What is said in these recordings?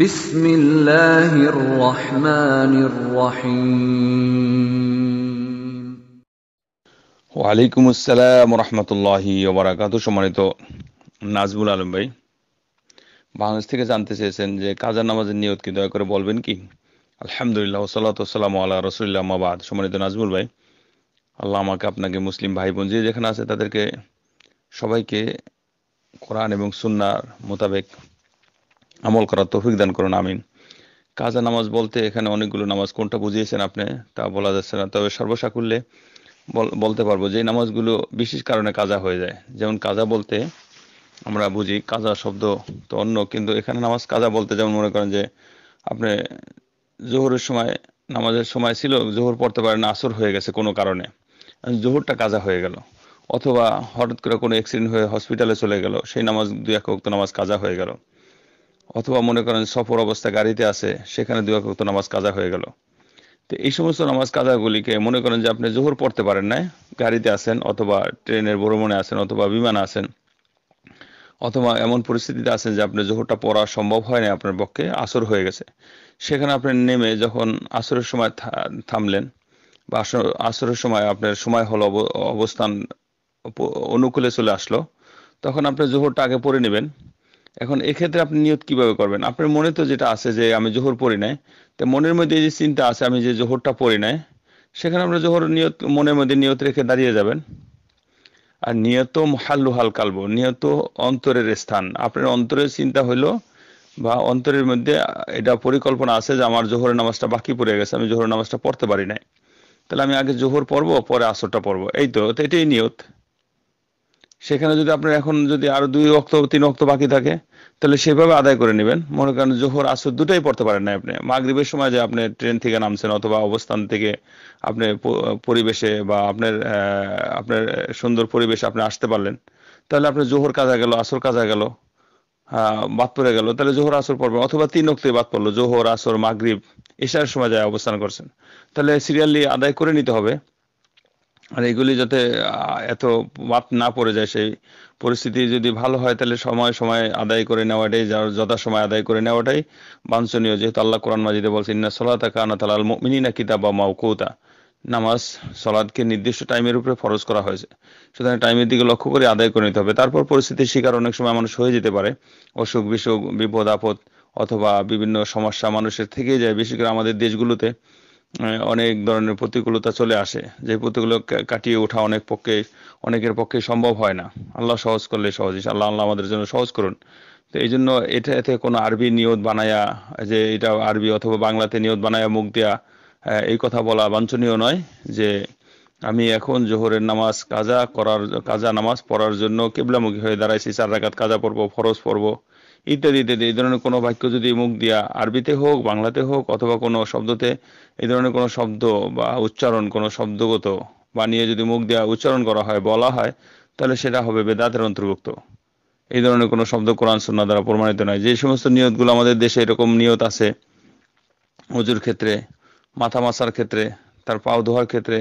বিসমিল্লাহির রহমানির রহিম ওয়ালাইকুম আসসালাম রহমতুল্লাহি ওবরাকাত সম্মানিত নাজমুল আলম ভাই বাংলাদেশ থেকে জানতে চেয়েছেন যে কাজার নামাজের নিয়ত কি দয়া করে বলবেন কি আলহামদুলিল্লাহ সাল্লাতাম আল্লাহ রসুল্লাহ মাবাদ সম্মানিত নাজমুল ভাই আল্লাহ আমাকে আপনাকে মুসলিম ভাই বোন যে যেখানে আছে তাদেরকে সবাইকে কোরআন এবং সুন্নার মোতাবেক আমল করার তৌফিক দান করুন আমিন কাজা নামাজ বলতে এখানে অনেকগুলো নামাজ কোনটা বুঝিয়েছেন আপনি তা বলা যাচ্ছে না তবে সর্বসাকুল্যে বলতে পারবো যে নামাজগুলো বিশেষ কারণে কাজা হয়ে যায় যেমন কাজা বলতে আমরা বুঝি কাজা শব্দ তো অন্য কিন্তু এখানে নামাজ কাজা বলতে যেমন মনে করেন যে আপনি জোহরের সময় নামাজের সময় ছিল জোহর পড়তে পারেন আসর হয়ে গেছে কোনো কারণে জোহরটা কাজা হয়ে গেল অথবা হঠাৎ করে কোনো অ্যাক্সিডেন্ট হয়ে হসপিটালে চলে গেল সেই নামাজ দুই এক নামাজ কাজা হয়ে গেল অথবা মনে করেন সফর অবস্থা গাড়িতে আছে সেখানে দুই ওয়াক্ত নামাজ কাজা হয়ে গেল তো এই সমস্ত নামাজ কাজাগুলিকে মনে করেন যে আপনি জোহর পড়তে পারেন না গাড়িতে আছেন অথবা ট্রেনের ভ্রমণে আছেন অথবা বিমানে আছেন অথবা এমন পরিস্থিতিতে আছেন যে আপনি জোহরটা পড়া সম্ভব হয় না আপনার পক্ষে আসর হয়ে গেছে সেখানে আপনি নেমে যখন আসরের সময় থামলেন বা আসরের সময় আপনার সময় হল অবস্থান অনুকূলে চলে আসলো তখন আপনি জোহরটা আগে পড়ে নেবেন এখন এক্ষেত্রে আপনি নিয়ত কিভাবে করবেন আপনার মনে তো যেটা আছে যে আমি জোহর পড়ি নাই তো মনের মধ্যে যে চিন্তা আছে আমি যে জোহরটা পড়ি নাই সেখানে আপনার জোহর নিয়ত মনের মধ্যে নিয়ত রেখে দাঁড়িয়ে যাবেন আর নিয়ত হাল্লু হাল কালব নিয়ত অন্তরের স্থান আপনার অন্তরের চিন্তা হলো বা অন্তরের মধ্যে এটা পরিকল্পনা আছে যে আমার জোহরের নামাজটা বাকি পড়ে গেছে আমি জোহরের নামাজটা পড়তে পারি নাই তাহলে আমি আগে জোহর পড়বো পরে আসরটা পড়বো এই তো এটাই নিয়ত সেখানে যদি আপনার এখন যদি আরো দুই অক্ত তিন অক্ত বাকি থাকে তাহলে সেভাবে আদায় করে নেবেন মনে করেন জোহর আসর দুটাই পড়তে পারেন না আপনি মাগরীবের সময় যে আপনি ট্রেন থেকে নামছেন অথবা অবস্থান থেকে আপনি পরিবেশে বা আপনার আপনার সুন্দর পরিবেশে আপনি আসতে পারলেন তাহলে আপনার জোহর কাজা গেল আসর কাজা গেল বাদ পড়ে গেল তাহলে জোহর আসর পড়বেন অথবা তিন অক্তে বাদ পড়লো জোহর আসর মাগরীব এশার সময় যায় অবস্থান করছেন তাহলে সিরিয়ালি আদায় করে নিতে হবে আর এগুলি যাতে এত বাদ না পড়ে যায় সেই পরিস্থিতি যদি ভালো হয় তাহলে সময় সময় আদায় করে নেওয়াটাই যথা সময় আদায় করে নেওয়াটাই বাঞ্ছনীয় যেহেতু আল্লাহ কোরআন মাজিদে বলছে ইন্না সলাতা কানা তালাল বা কিতাবা মাউকৌতা নামাজ সলাদকে নির্দিষ্ট টাইমের উপরে ফরজ করা হয়েছে সুতরাং টাইমের দিকে লক্ষ্য করে আদায় করে নিতে হবে তারপর পরিস্থিতির শিকার অনেক সময় মানুষ হয়ে যেতে পারে অসুখ বিসুখ বিপদ আপদ অথবা বিভিন্ন সমস্যা মানুষের থেকে যায় বেশি করে আমাদের দেশগুলোতে অনেক ধরনের প্রতিকূলতা চলে আসে যে প্রতিকূল কাটিয়ে ওঠা অনেক পক্ষে অনেকের পক্ষে সম্ভব হয় না আল্লাহ সহজ করলে সহজ আল্লাহ আল্লাহ আমাদের জন্য সহজ করুন তো এই জন্য এটা এতে কোনো আরবি নিয়ত বানায়া যে এটা আরবি অথবা বাংলাতে নিয়ত বানায়া মুখ দেয়া এই কথা বলা বাঞ্ছনীয় নয় যে আমি এখন জোহরের নামাজ কাজা করার কাজা নামাজ পড়ার জন্য কেবলামুখী হয়ে দাঁড়াইছি চার রাকাত কাজা পড়বো ফরজ পড়বো ইত্যাদি ইত্যাদি এই ধরনের কোনো বাক্য যদি মুখ দিয়া আরবিতে হোক বাংলাতে হোক অথবা কোনো শব্দতে এই ধরনের কোনো শব্দ বা উচ্চারণ কোনো শব্দগত বানিয়ে যদি মুখ দিয়া উচ্চারণ করা হয় বলা হয় তাহলে সেটা হবে বেদাতের অন্তর্ভুক্ত এই ধরনের কোনো শব্দ কোরআন সুন্না দ্বারা প্রমাণিত নয় যে সমস্ত নিয়তগুলো আমাদের দেশে এরকম নিয়ত আছে উজুর ক্ষেত্রে মাথা মাসার ক্ষেত্রে তার পাও ধোয়ার ক্ষেত্রে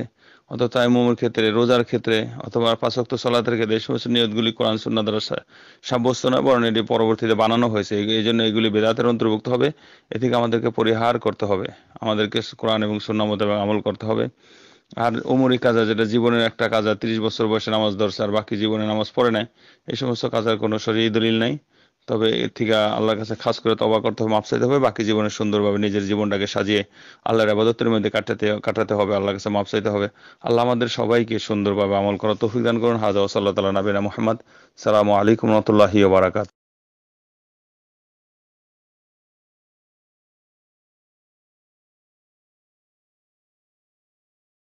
অর্থাৎ তাইমুমের ক্ষেত্রে রোজার ক্ষেত্রে অথবা পাঁচক্ত সলাতের ক্ষেত্রে এই সমস্ত নিয়তগুলি কোরআন সুন্না দ্বারা সাব্যস্ত নয় বরং এটি পরবর্তীতে বানানো হয়েছে এই জন্য এগুলি বেদাতের অন্তর্ভুক্ত হবে এ থেকে আমাদেরকে পরিহার করতে হবে আমাদেরকে কোরআন এবং সুন্না মোতাবেক আমল করতে হবে আর উমরি কাজা যেটা জীবনের একটা কাজা তিরিশ বছর বয়সে নামাজ দরছে আর বাকি জীবনে নামাজ পড়ে নেয় এই সমস্ত কাজার কোনো শরীর দলিল নাই তবে এর থেকে আল্লাহর কাছে খাস করে তবা করতে হবে মাপ চাইতে হবে বাকি জীবনে সুন্দরভাবে নিজের জীবনটাকে সাজিয়ে আল্লাহর আবাদতের মধ্যে কাটাতে কাটাতে হবে আল্লাহর কাছে মাপ চাইতে হবে আল্লাহ আমাদের সবাইকে সুন্দরভাবে আমল করার তৌফিক দান করুন হাজা সাল্লাহ তালা নাবিনা মোহাম্মদ সালামু আলাইকুম রহমতুল্লাহি বারাকাত